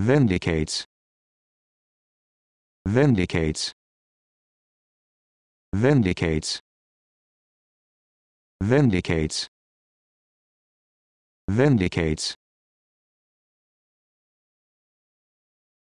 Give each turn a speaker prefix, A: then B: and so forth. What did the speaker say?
A: vindicates vindicates vindicates vindicates vindicates